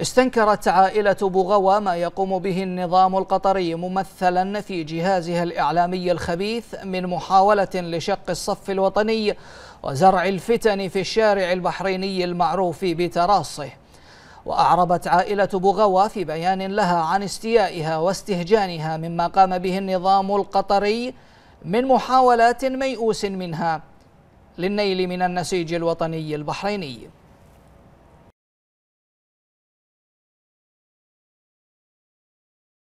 استنكرت عائلة بوغوا ما يقوم به النظام القطري ممثلا في جهازها الإعلامي الخبيث من محاولة لشق الصف الوطني وزرع الفتن في الشارع البحريني المعروف بتراصه وأعربت عائلة بوغوا في بيان لها عن استيائها واستهجانها مما قام به النظام القطري من محاولات ميؤوس منها للنيل من النسيج الوطني البحريني